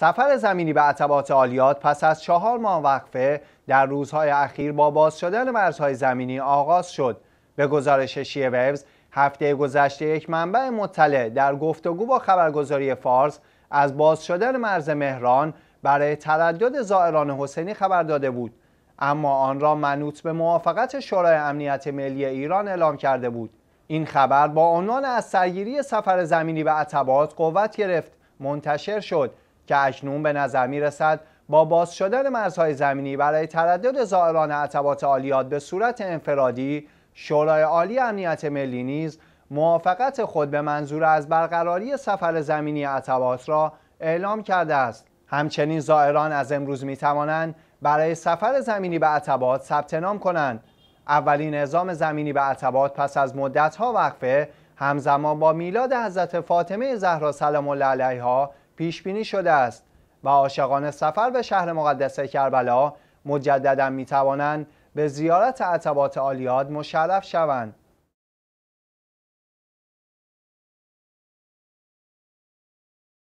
سفر زمینی به عتبات عالیات پس از چهار ماه وقفه در روزهای اخیر با باز شدن مرزهای زمینی آغاز شد به گزارش شیه وبز هفته گذشته یک منبع مطلع در گفتگو با خبرگزاری فارس از باز شدن مرز مهران برای تردد زائران حسینی خبر داده بود اما آن را منوط به موافقت شورای امنیت ملی ایران اعلام کرده بود این خبر با عنوان از سرگیری سفر زمینی به عتبات قوت گرفت منتشر شد که اکنون به نظر می رسد با باز شدن مرزهای زمینی برای تردد زائران عطبات عالیات به صورت انفرادی شورای عالی امنیت ملی نیز موافقت خود به منظور از برقراری سفر زمینی عطبات را اعلام کرده است همچنین زائران از امروز می توانند برای سفر زمینی به عطبات ثبت نام کنند اولین نظام زمینی به عطبات پس از مدتها وقفه همزمان با میلاد حضرت فاطمه زهرا سلام الله علیها پیش بینی شده است و عاشقان سفر به شهر مقدس کربلا مجددا می توانند به زیارت عتبات عالیات مشرف شوند